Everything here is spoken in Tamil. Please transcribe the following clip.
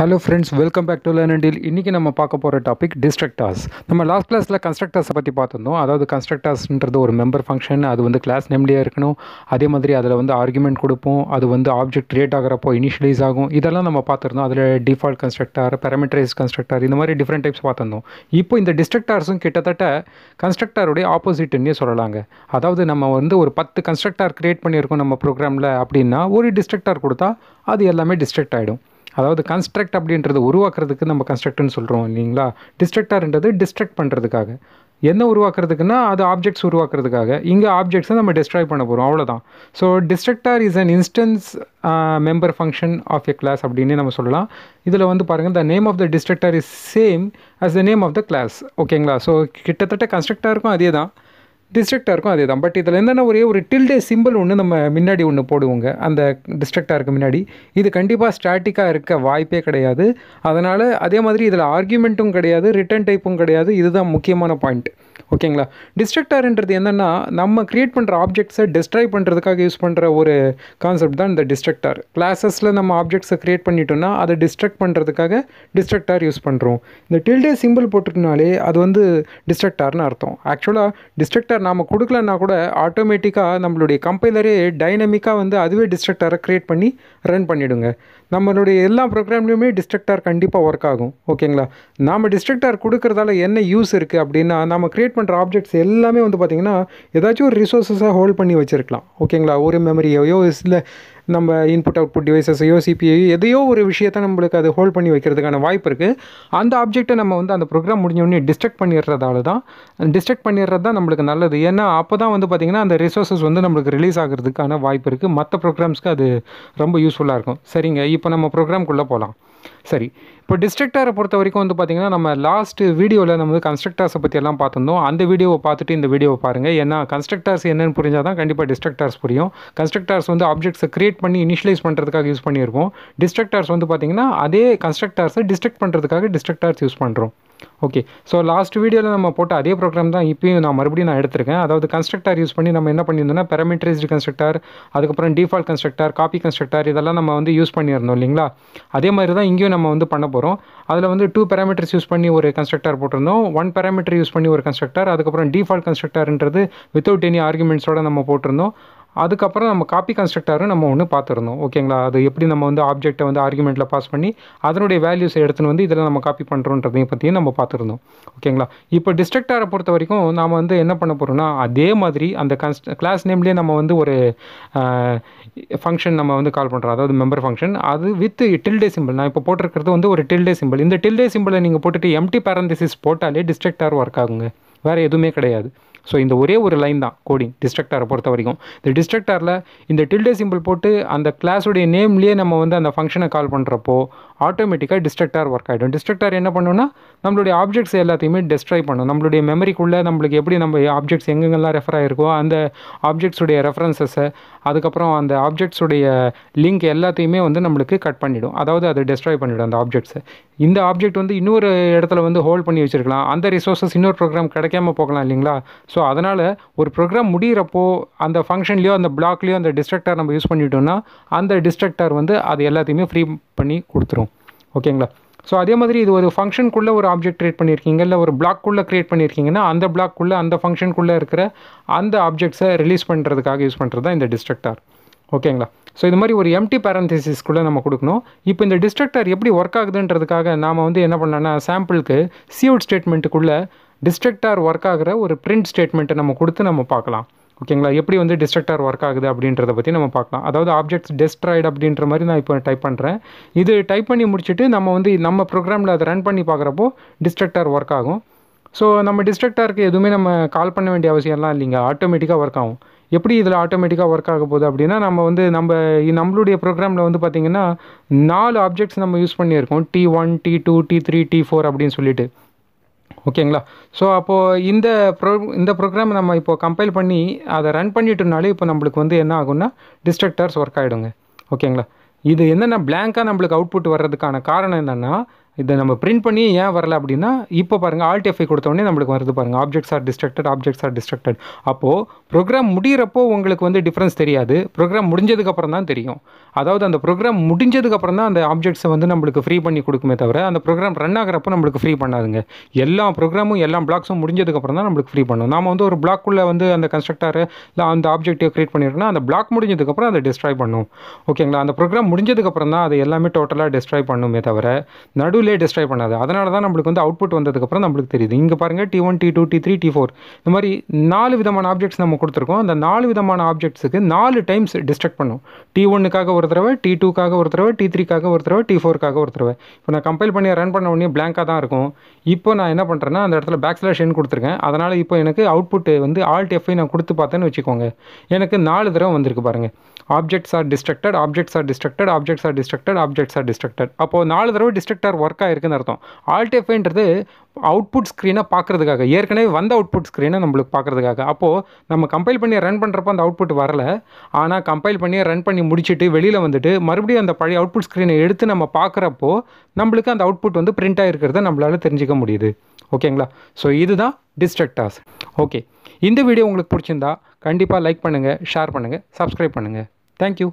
hello friends welcome back to learn deal இன்றைக்கி நம்ம பார்க்க போகிற டாபிக் டிஸ்ட்ரக்டார்ஸ் நம்ம லாஸ்ட் கிளாஸில் கன்ஸ்ட்ரக்டர்ஸை பற்றி பார்த்துருந்தோம் அதாவது கன்ஸ்ட்ரக்டர்ஸ்ன்றது ஒரு மெம்பர் ஃபங்க்ஷன் அது வந்து கிளாஸ் நேம்லேயே இருக்கணும் அதே மாதிரி அதில் வந்து ஆர்குமெண்ட் கொடுப்போம் அது வந்து ஆப்ஜெக்ட் க்ரியேட் ஆகிறப்போ இனிஷியலைஸ் ஆகும் இதெல்லாம் நம்ம பார்த்துருந்தோம் அதில் டிஃபால்ட் கன்ஸ்ட்ரக்டர் பேரமெட்ரைஸ் கன்ஸ்ட்ரக்டர் இந்த மாதிரி டிஃப்ரெண்ட் டைப்ஸ் பார்த்துருந்தோம் இப்போ இந்த டிஸ்ட்ரக்டார்ஸும் கிட்டத்தட்ட கன்ஸ்ட்ரக்டருடைய ஆப்போசிட்னே சொல்லலாங்க அதாவது நம்ம வந்து ஒரு பத்து கன்ஸ்ட்ரக்டர் க்ரியேட் பண்ணியிருக்கோம் நம்ம ப்ரோக்ராமில் அப்படின்னா ஒரு டிஸ்ட்ரக்டார் கொடுத்தா அது எல்லாமே டிஸ்ட்ரக்ட் ஆகிடும் அதாவது கன்ஸ்ட்ரக்ட் அப்படின்றது உருவாக்குறதுக்கு நம்ம கன்ஸ்ட்ரக்ட்னு சொல்கிறோம் இல்லைங்களா டிஸ்ட்ரக்டார்ன்றது டிஸ்ட்ரக்ட் பண்ணுறதுக்காக என்ன உருவாக்குறதுக்குன்னா அது ஆப்ஜெக்ட்ஸ் உருவாக்குறதுக்காக இங்கே ஆப்ஜெக்ட்ஸை நம்ம டிஸ்ட்ராய் பண்ண போகிறோம் அவ்வளோதான் so destructor is an instance member function of a class அப்படின்னு நம்ம சொல்லலாம் இதில் வந்து பாருங்கள் the name of the destructor is same as the name of the class ஓகேங்களா ஸோ கிட்டத்தட்ட இருக்கும் அதே தான் டிஸ்ட்ரிக்டாக அதே தான் பட் இதில் என்னென்ன ஒரே ஒரு டில்டே சிம்பிள் ஒன்று நம்ம முன்னாடி ஒன்று போடுவோங்க அந்த டிஸ்ட்ரிக்டாக இருக்க முன்னாடி இது கண்டிப்பாக ஸ்டாட்டிக்காக இருக்க வாய்ப்பே கிடையாது அதனால் அதே மாதிரி இதில் ஆர்கியூமெண்ட்டும் கிடையாது ரிட்டன் டைப்பும் கிடையாது இதுதான் முக்கியமான பாயிண்ட் ஓகேங்களா டிஸ்ட்ரக்டர்ன்றது என்னென்னா நம்ம க்ரியேட் பண்ணுற ஆப்ஜெக்ட்ஸை டிஸ்ட்ராய் பண்ணுறதுக்காக யூஸ் பண்ணுற ஒரு கான்செப்ட் தான் இந்த டிஸ்ட்ரக்டர் கிளாஸஸில் நம்ம ஆப்ஜெக்ட்ஸை க்ரியேட் பண்ணிட்டோம்னா அதை டிஸ்ட்ரக்ட் பண்ணுறதுக்காக டிஸ்ட்ரக்டார் யூஸ் பண்ணுறோம் இந்த டில்டே சிம்பிள் போட்டுட்டனாலே அது வந்து டிஸ்ட்ரக்டார்னு அர்த்தம் ஆக்சுவலாக டிஸ்ட்ரக்டர் நாம் கொடுக்கலன்னா கூட ஆட்டோமேட்டிக்காக நம்மளுடைய கம்பைலரே டைனமிக்காக வந்து அதுவே டிஸ்ட்ரக்டரை க்ரியேட் பண்ணி ரன் பண்ணிவிடுங்க நம்மளுடைய எல்லா ப்ரோக்ராம்லேயுமே டிஸ்ட்ரக்டார் கண்டிப்பாக ஒர்க் ஆகும் ஓகேங்களா நாம் டிஸ்ட்ரக்டார் கொடுக்குறதால என்ன யூஸ் இருக்குது அப்படின்னா நம்ம க்ரியேட் ஆப்ரேட் பண்ணுற ஆப்ஜெக்ட்ஸ் எல்லாமே வந்து பார்த்திங்கன்னா ஏதாச்சும் ஒரு ரிசோர்ஸஸாக ஹோல்ட் பண்ணி வச்சுருக்கலாம் ஓகேங்களா ஒரு மெமரியையோ இல்லை நம்ம இன்புட் அவுட்புட் டிவைசஸையோ சிபிஐயோ எதையோ ஒரு விஷயத்தை நம்மளுக்கு அது ஹோல்ட் பண்ணி வைக்கிறதுக்கான வாய்ப்பு இருக்குது அந்த ஆப்ஜெக்ட்டை நம்ம வந்து அந்த ப்ரோக்ராம் உடனே டிஸ்ட்ரக்ட் பண்ணிடுறதால தான் டிஸ்ட்ரக்ட் பண்ணிடுறது தான் நம்மளுக்கு நல்லது ஏன்னா அப்போ தான் வந்து பார்த்திங்கன்னா அந்த ரிசோர்ஸஸ் வந்து நம்மளுக்கு ரிலீஸ் ஆகிறதுக்கான வாய்ப்பு இருக்குது மற்ற ப்ரோக்ராம்ஸ்க்கு அது ரொம்ப யூஸ்ஃபுல்லாக இருக்கும் சரிங்க இப்போ நம்ம ப்ரோக்ராம்குள்ளே போகலாம் சரி இப்போ டிஸ்ட்ரக்டாரை பொறுத்த வரைக்கும் வந்து பார்த்திங்கன்னா நம்ம லாஸ்ட்டு வீடியோவில் நம்ம வந்து கன்ஸ்ட்ரக்டர்ஸை பற்றியெல்லாம் பார்த்துருந்தோம் அந்த வீடியோவை பார்த்துட்டு இந்த வீடியோவை பாருங்கள் ஏன்னா கன்ஸ்ட்ரக்டர்ஸ் என்னென்னு புரிஞ்சால் தான் கண்டிப்பாக டிஸ்ட்ரக்டர்ஸ் புரியும் கன்ஸ்ட்ரக்டர்ஸ் வந்து ஆப்ஜெக்ட்ஸை கிரியேட் பண்ணி இனிஷியலைஸ் பண்ணுறதுக்காக யூஸ் பண்ணியிருக்கோம் டிஸ்ட்ரக்டர்ஸ் வந்து பார்த்திங்கன்னா அதே கன்ஸ்ட்ரக்டர்ஸை டிஸ்ட்ரக்ட் பண்ணுறதுக்காக டிஸ்ட்ரக்டர்ஸ் யூஸ் பண்ணுறோம் ஓகே ஸோ லாஸ்ட் வீடியோவில் நம்ம போட்ட அதே ப்ரோக்ராம் தான் இப்போயும் நான் மறுபடியும் நான் எடுத்திருக்கேன் அதாவது கன்ஸ்ட்ரக்டர் யூஸ் பண்ணி நம்ம என்ன பண்ணியிருந்தோம்னா பெரமீட்டரைஸ்டு கன்ஸ்ட்ரக்டர் அதுக்கப்புறம் டிஃபால்ட் கன்ஸ்ட்ரக்டர் காப்பி கன்ஸ்ட்ரக்டர் இதெல்லாம் நம்ம வந்து யூஸ் பண்ணியிருந்தோம் இல்லைங்களா அதே மாதிரி தான் இங்கேயும் நம்ம வந்து பண்ண போகிறோம் அதில் வந்து டூ பேராமீட்டர்ஸ் யூஸ் பண்ணி ஒரு கன்ஸ்ட்ரக்டர் போட்டிருந்தோம் ஒன் பேராமீட்டர் யூஸ் பண்ணி ஒரு கன்ஸ்ட்ரக்டர் அதுக்கப்புறம் டிஃபால்ட் கன்ஸ்ட்ரக்டர்ன்றது வித்தவுட் எனி ஆர்குமெண்ட்ஸோடு நம்ம போட்டிருந்தோம் அதுக்கப்புறம் நம்ம காப்பி கன்ஸ்ட்ரக்டரும் நம்ம ஒன்று பார்த்துருந்தோம் ஓகேங்களா அது எப்படி நம்ம வந்து ஆப்ஜெக்டை வந்து ஆர்குமெண்ட்டில் பாஸ் பண்ணி அதனுடைய வேல்யூஸ் எடுத்துன்னு வந்து இதில் நம்ம காப்பி பண்ணுறோன்றதையும் பற்றியும் நம்ம பார்த்துருந்தோம் ஓகேங்களா இப்போ டிஸ்ட்ரக்டாரை பொறுத்த வரைக்கும் நாம் வந்து என்ன பண்ண போகிறோம்னா அதே மாதிரி அந்த கன்ஸ்ட் கிளாஸ் நேம்லேயே நம்ம வந்து ஒரு ஃபங்க்ஷன் நம்ம வந்து கால் பண்ணுறோம் அதாவது மெம்பர் ஃபங்க்ஷன் அது வித் டில்டே சிம்பிள் நான் இப்போ போட்டிருக்கிறது வந்து ஒரு டில்டே சிம்பிள் இந்த டில்டே சிம்பிளை நீங்கள் போட்டுட்டு எம்டி பேரந்தசிஸ் போட்டாலே டிஸ்ட்ரக்டார் ஒர்க் ஆகுங்க வேறு எதுவுமே கிடையாது ஸோ இந்த ஒரே ஒரு லைன் தான் கோடிங் டிஸ்ட்ரக்டாரை பொறுத்த வரைக்கும் இந்த டிஸ்ட்ரக்டாரில் இந்த டில்டே சிம்பிள் போட்டு அந்த கிளாஸுடைய நேம்லேயே நம்ம வந்து அந்த ஃபங்க்ஷனை கால் பண்ணுறப்போ ஆட்டோமேட்டிக்காக டிஸ்ட்ரக்டார் ஒர்க் ஆகிடும் டிஸ்ட்ரக்டார் என்ன பண்ணுன்னா நம்மளுடைய ஆப்ஜெக்ட்ஸ் எல்லாத்தையுமே டெஸ்ட்ராய் பண்ணும் நம்மளுடைய மெமரிக்குள்ளே நம்மளுக்கு எப்படி நம்ம ஆப்ஜெக்ட்ஸ் எங்கெங்கெல்லாம் ரெஃபர் ஆகிருக்கோ அந்த ஆப்ஜெக்ட்ஸுடைய ரெஃபரன்சஸை அதுக்கப்புறம் அந்த ஆப்ஜெக்ட்ஸுடைய லிங்க் எல்லாத்தையுமே வந்து நம்மளுக்கு கட் பண்ணிவிடும் அதாவது அதை டெஸ்ட்ராய் பண்ணிவிடும் அந்த ஆப்ஜெக்ட்ஸை இந்த ஆப்ஜெக்ட் வந்து இன்னொரு இடத்துல வந்து ஹோல்ட் பண்ணி வச்சுருக்கலாம் அந்த ரிசோர்ஸஸ் இன்னொரு ப்ரோக்ராம் கிடைக்காம போகலாம் இல்லைங்களா ஸோ அதனால் ஒரு ப்ரோக்ராம் முடிகிறப்போ அந்த ஃபங்க்ஷன்லேயோ அந்த பிளாக்லேயோ அந்த டிஸ்ட்ரக்டர் நம்ம யூஸ் பண்ணிட்டோம்னா அந்த டிஸ்ட்ரக்டர் வந்து அது எல்லாத்தையுமே ஃப்ரீ பண்ணி கொடுத்துரும் ஓகேங்களா ஸோ அதே மாதிரி இது ஒரு ஃபங்க்ஷனுக்குள்ளே ஒரு ஆப்ஜெக்ட் க்ரியேட் பண்ணியிருக்கீங்க இல்லை ஒரு பிளாக்குள்ளே க்ரியேட் பண்ணியிருக்கீங்கன்னா அந்த பிளாக்குள்ளே அந்த ஃபங்க்ஷனுக்குள்ளே இருக்கிற அந்த ஆப்ஜெக்ட்ஸை ரிலீஸ் பண்ணுறதுக்காக யூஸ் பண்ணுறது தான் இந்த டிஸ்ட்ரக்டர் ஓகேங்களா ஸோ இது மாதிரி ஒரு எம்டி பேரன்தேசிஸ்க்குள்ளே நம்ம கொடுக்கணும் இப்போ இந்த டிஸ்ட்ரக்டர் எப்படி ஒர்க் ஆகுதுன்றதுக்காக நாம் வந்து என்ன பண்ணலாம்னா சாம்பிளுக்கு சீவுட் ஸ்டேட்மெண்ட்டுக்குள்ளே டிஸ்ட்ரக்டார் ஒர்க் ஆகிற ஒரு பிரிண்ட் ஸ்டேட்மெண்ட்டை நம்ம கொடுத்து நம்ம பார்க்கலாம் ஓகேங்களா எப்படி வந்து டிஸ்ட்ரக்டார் ஒர்க் ஆகுது அப்படின்றத பற்றி நம்ம பார்க்கலாம் அதாவது ஆப்ஜெக்ட்ஸ் டெஸ்ட்ராய்டு அப்படின்ற மாதிரி நான் இப்போ டைப் பண்ணுறேன் இது டைப் பண்ணி முடிச்சுட்டு நம்ம வந்து நம்ம ப்ரோக்ராமில் அதை ரன் பண்ணி பார்க்குறப்போ டிஸ்ட்ரக்டார் ஒர்க் ஆகும் ஸோ நம்ம டிஸ்ட்ரக்டாருக்கு எதுவுமே நம்ம கால் பண்ண வேண்டிய அவசியம்லாம் இல்லைங்க ஆட்டோமேட்டிக்காக ஒர்க் ஆகும் எப்படி இதில் ஆட்டோமேட்டிக்காக ஒர்க் ஆக போகுது அப்படின்னா நம்ம வந்து நம்ம நம்மளுடைய ப்ரோக்ராமில் வந்து பார்த்திங்கன்னா நாலு ஆப்ஜெக்ட்ஸ் நம்ம யூஸ் பண்ணியிருக்கோம் T one T two T three T four அப்படின்னு சொல்லிட்டு ஓகேங்களா ஸோ அப்போது இந்த ப்ரோ இந்த ப்ரோக்ராம் நம்ம இப்போ கம்பைல் பண்ணி அதை ரன் பண்ணிட்டோம்னாலே இப்போ நம்மளுக்கு வந்து என்ன ஆகும்னா டிஸ்ட்ரக்டர்ஸ் ஒர்க் ஆகிடுங்க ஓகேங்களா இது என்னென்னா பிளாங்காக நம்மளுக்கு அவுட்புட் வர்றதுக்கான காரணம் என்னென்னா இதை நம்ம பிரிண்ட் பண்ணி ஏன் வரல அப்படின்னா இப்போ பாருங்கள் ஆல்ட் எஃப்ஐ கொடுத்தோடனே நம்மளுக்கு வருது பாருங்கள் objects are destructed objects are destructed அப்போது ப்ரோக்ராம் முடிகிறப்போ உங்களுக்கு வந்து டிஃப்ரென்ஸ் தெரியாது ப்ரோக்ராம் முடிஞ்சதுக்கப்புறம் தான் தெரியும் அதாவது அந்த ப்ரோக்ராம் முடிஞ்சதுக்கப்புறம் தான் அந்த ஆப்ஜெக்ட்ஸை வந்து நம்மளுக்கு ஃப்ரீ பண்ணி கொடுக்குமே தவிர அந்த ப்ரோக்ராம் ரன் ஆகிறப்போ நம்மளுக்கு ஃப்ரீ பண்ணாதுங்க எல்லா ப்ரோக்ராமும் எல்லா பிளாக்ஸும் முடிஞ்சதுக்கப்புறம் தான் நம்மளுக்கு ஃப்ரீ பண்ணும் நாம் வந்து ஒரு பிளாக்குள்ளே வந்து அந்த கன்ஸ்ட்ரக்டர் இல்லை அந்த ஆப்ஜெக்டிவ் க்ரியேட் பண்ணிடுறோம்னா அந்த பிளாக் முடிஞ்சதுக்கப்புறம் அதை டிஸ்ட்ராய் பண்ணும் ஓகேங்களா அந்த ப்ரோக்ராம் முடிஞ்சதுக்கப்புறம் தான் அது எல்லாமே டோட்டலாக டிஸ்ட்ராய் பண்ணுமே தவிர நடுவில் உள்ளே டிஸ்ட்ராய் பண்ணாது அதனால தான் நம்மளுக்கு வந்து அவுட்புட் வந்ததுக்கப்புறம் நம்மளுக்கு தெரியுது இங்கே பாருங்கள் T one T two T three T four இந்த மாதிரி நாலு விதமான ஆப்ஜெக்ட்ஸ் நம்ம கொடுத்துருக்கோம் அந்த நாலு விதமான ஆப்ஜெக்ட்ஸுக்கு நாலு டைம்ஸ் டிஸ்ட்ரக்ட் பண்ணும் டி ஒன்னுக்காக ஒரு தடவை டி டூக்காக ஒரு தடவை டி த்ரீக்காக ஒரு தடவை டி ஃபோருக்காக ஒரு தடவை இப்போ நான் கம்பைல் பண்ணி ரன் பண்ண உடனே பிளாங்காக தான் இருக்கும் இப்போ நான் என்ன பண்ணுறேன்னா அந்த இடத்துல பேக் ஸ்லாஷ் என் கொடுத்துருக்கேன் அதனால் இப்போ எனக்கு அவுட்புட் வந்து ஆல்ட் எஃப்ஐ நான் கொடுத்து பார்த்தேன்னு வச்சுக்கோங்க எனக்கு நாலு தடவை வந்திருக்கு பாருங்கள் objects are destructed objects are destructed objects are destructed objects are destructed அப்போது நாலு தடவை டிஸ்ட்ரக்டர் ஒர்க் ஆகிருக்குன்னு அர்த்தம் ஆல்டெஃபைன்றது அவுட்புட் ஸ்க்ரீனை பார்க்குறதுக்காக ஏற்கனவே வந்த அவுட்புட் ஸ்க்ரீனை நம்மளுக்கு பார்க்குறதுக்காக அப்போது நம்ம கம்பைல் பண்ணி ரன் பண்ணுறப்ப அந்த அவுட்புட் வரல ஆனால் கம்பைல் பண்ணி ரன் பண்ணி முடிச்சுட்டு வெளியில் வந்துட்டு மறுபடியும் அந்த பழைய அவுட்புட் ஸ்க்ரீனை எடுத்து நம்ம பார்க்குறப்போ நம்மளுக்கு அந்த அவுட்புட் வந்து பிரிண்ட் ஆகிருக்கிறத நம்மளால் தெரிஞ்சிக்க முடியுது ஓகேங்களா ஸோ இதுதான் டிஸ்ட்ரக்டாஸ் ஓகே இந்த வீடியோ உங்களுக்கு பிடிச்சிருந்தா கண்டிப்பாக லைக் பண்ணுங்கள் ஷேர் பண்ணுங்கள் சப்ஸ்கிரைப் பண்ணுங்கள் தேங்க்யூ